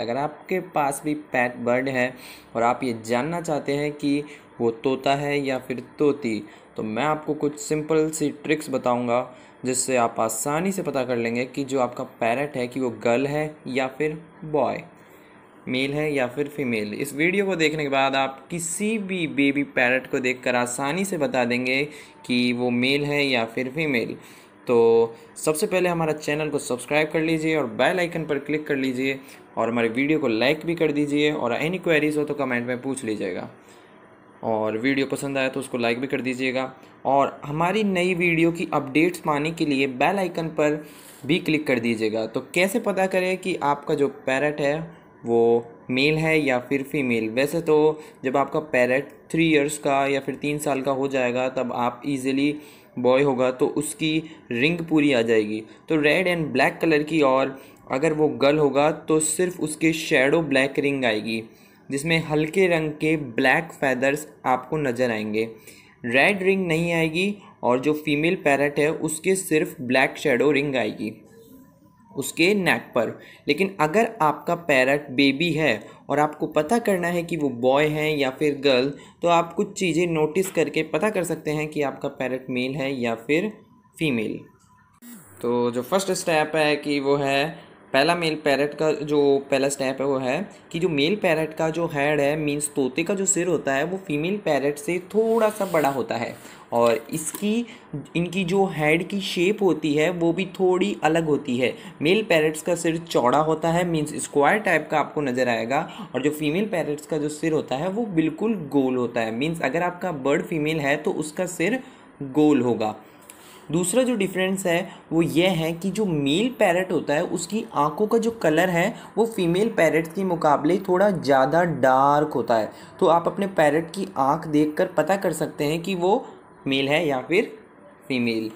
अगर आपके पास भी पैट बर्ड है और आप ये जानना चाहते हैं कि वो तोता है या फिर तोती तो मैं आपको कुछ सिंपल सी ट्रिक्स बताऊंगा जिससे आप आसानी से पता कर लेंगे कि जो आपका पैरट है कि वो गर्ल है या फिर बॉय मेल है या फिर फीमेल इस वीडियो को देखने के बाद आप किसी भी बेबी पैरट को देखकर आसानी से बता देंगे कि वो मेल है या फिर फीमेल तो सबसे पहले हमारा चैनल को सब्सक्राइब कर लीजिए और बेल आइकन पर क्लिक कर लीजिए और हमारे वीडियो को लाइक भी कर दीजिए और एनी क्वेरीज हो तो कमेंट में पूछ लीजिएगा और वीडियो पसंद आया तो उसको लाइक भी कर दीजिएगा और हमारी नई वीडियो की अपडेट्स पाने के लिए बेल आइकन पर भी क्लिक कर दीजिएगा तो कैसे पता करें कि आपका जो पैरट है वो मेल है या फिर फीमेल वैसे तो जब आपका पैरट थ्री इयर्स का या फिर तीन साल का हो जाएगा तब आप इजीली बॉय होगा तो उसकी रिंग पूरी आ जाएगी तो रेड एंड ब्लैक कलर की और अगर वो गर्ल होगा तो सिर्फ उसके शेडो ब्लैक रिंग आएगी जिसमें हल्के रंग के ब्लैक फैदर्स आपको नज़र आएंगे रेड रिंग नहीं आएगी और जो फीमेल पैरट है उसके सिर्फ ब्लैक शेडो रिंग आएगी उसके नेक पर लेकिन अगर आपका पैरट बेबी है और आपको पता करना है कि वो बॉय है या फिर गर्ल तो आप कुछ चीज़ें नोटिस करके पता कर सकते हैं कि आपका पैरट मेल है या फिर फीमेल तो जो फर्स्ट स्टेप है कि वो है पहला मेल पैरट का जो पहला स्टेप है वो है कि जो मेल पैरट का जो हेड है मीन्स तोते का जो सिर होता है वो फीमेल पैरट से थोड़ा सा बड़ा होता है और इसकी इनकी जो हेड की शेप होती है वो भी थोड़ी अलग होती है मेल पैरट्स का सिर चौड़ा होता है मीन्स स्क्वायर टाइप का आपको नज़र आएगा और जो फीमेल पैरट्स का जो सिर होता है वो बिल्कुल गोल होता है मीन्स अगर आपका बर्ड फीमेल है तो उसका सिर गोल होगा दूसरा जो डिफरेंस है वो ये है कि जो मेल पैरट होता है उसकी आंखों का जो कलर है वो फीमेल पैरट के मुकाबले थोड़ा ज़्यादा डार्क होता है तो आप अपने पैरट की आँख देख कर पता कर सकते हैं कि वो मेल है या फिर फीमेल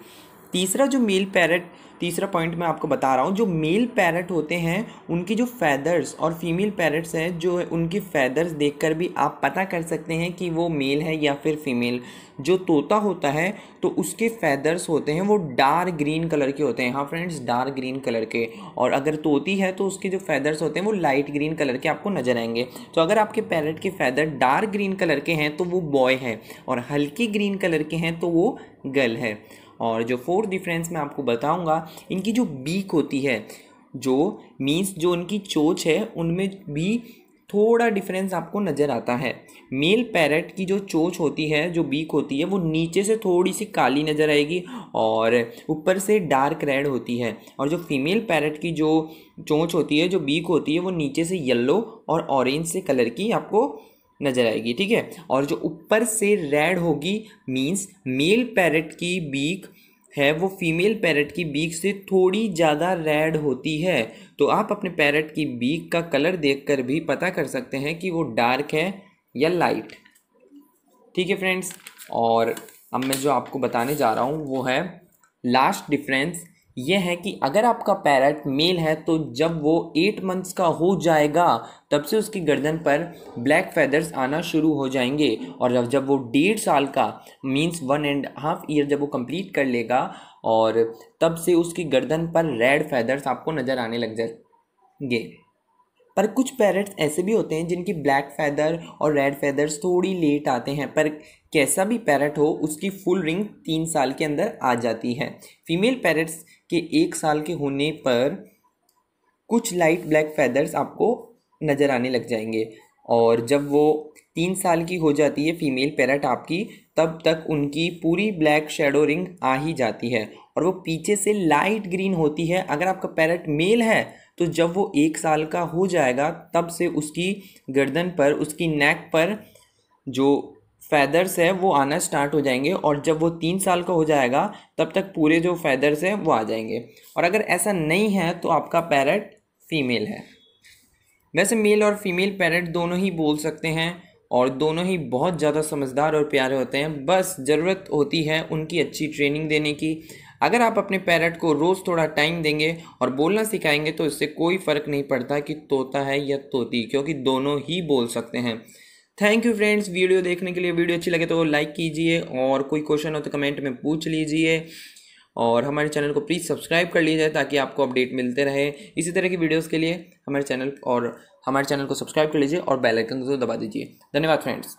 तीसरा जो मेल पैरट तीसरा पॉइंट मैं आपको बता रहा हूँ जो मेल पैरट होते हैं उनकी जो फैदर्स और फीमेल पैरट्स हैं जो उनकी फैदर्स देखकर भी आप पता कर सकते हैं कि वो मेल है या फिर फीमेल जो तोता होता है तो उसके फैदर्स होते हैं वो डार्क ग्रीन कलर के होते हैं हाँ फ्रेंड्स डार्क ग्रीन कलर के और अगर तोती है तो उसके जो फैदर्स होते हैं वो लाइट ग्रीन कलर के आपको नज़र आएंगे तो अगर आपके पैरट के फैदर डार्क ग्रीन कलर के हैं तो वो बॉय है और हल्की ग्रीन कलर के हैं तो वो गर्ल है और जो फोर्थ डिफरेंस मैं आपको बताऊंगा इनकी जो बीक होती है जो मीन्स जो उनकी चोच है उनमें भी थोड़ा डिफरेंस आपको नज़र आता है मेल पैरट की जो चोच होती है जो बीक होती है वो नीचे से थोड़ी सी काली नज़र आएगी और ऊपर से डार्क रेड होती है और जो फीमेल पैरट की जो चोच होती है जो बीक होती है वो नीचे से येलो और ऑरेंज से कलर की आपको नज़र आएगी ठीक है और जो ऊपर से रेड होगी मीन्स मेल पैरट की बीक है वो फीमेल पैरट की बीक से थोड़ी ज़्यादा रेड होती है तो आप अपने पैरट की बीक का कलर देखकर भी पता कर सकते हैं कि वो डार्क है या लाइट ठीक है फ्रेंड्स और अब मैं जो आपको बताने जा रहा हूँ वो है लास्ट डिफरेंस ये है कि अगर आपका पैरट मेल है तो जब वो एट मंथ्स का हो जाएगा तब से उसकी गर्दन पर ब्लैक फेदर्स आना शुरू हो जाएंगे और जब वो डेढ़ साल का means one and half year जब वो कंप्लीट कर लेगा और तब से उसकी गर्दन पर रेड फेदर्स आपको नज़र आने लग जाएंगे पर कुछ पैरट्स ऐसे भी होते हैं जिनकी ब्लैक फैदर और रेड फैदर्स थोड़ी लेट आते हैं पर कैसा भी पैरट हो उसकी फुल रिंग तीन साल के अंदर आ जाती है फीमेल पैरट्स के एक साल के होने पर कुछ लाइट ब्लैक फैदर्स आपको नज़र आने लग जाएंगे और जब वो तीन साल की हो जाती है फीमेल पैरट आपकी तब तक उनकी पूरी ब्लैक शेडो रिंग आ ही जाती है और वो पीछे से लाइट ग्रीन होती है अगर आपका पैरट मेल है तो जब वो एक साल का हो जाएगा तब से उसकी गर्दन पर उसकी नेक पर जो फैदर्स है वो आना स्टार्ट हो जाएंगे और जब वो तीन साल का हो जाएगा तब तक पूरे जो फैदर्स हैं वो आ जाएंगे और अगर ऐसा नहीं है तो आपका पैरट फीमेल है वैसे मेल और फीमेल पैरेट दोनों ही बोल सकते हैं और दोनों ही बहुत ज़्यादा समझदार और प्यारे होते हैं बस ज़रूरत होती है उनकी अच्छी ट्रेनिंग देने की अगर आप अपने पैरेट को रोज़ थोड़ा टाइम देंगे और बोलना सिखाएंगे तो इससे कोई फ़र्क नहीं पड़ता कि तोता है या तोती क्योंकि दोनों ही बोल सकते हैं थैंक यू फ्रेंड्स वीडियो देखने के लिए वीडियो अच्छी लगे तो लाइक कीजिए और कोई क्वेश्चन हो तो कमेंट में पूछ लीजिए और हमारे चैनल को प्लीज़ सब्सक्राइब कर लीजिए ताकि आपको अपडेट मिलते रहे इसी तरह की वीडियोज़ के लिए हमारे चैनल और हमारे चैनल को सब्सक्राइब कर लीजिए और बेलाइकन को दबा दीजिए धन्यवाद फ्रेंड्स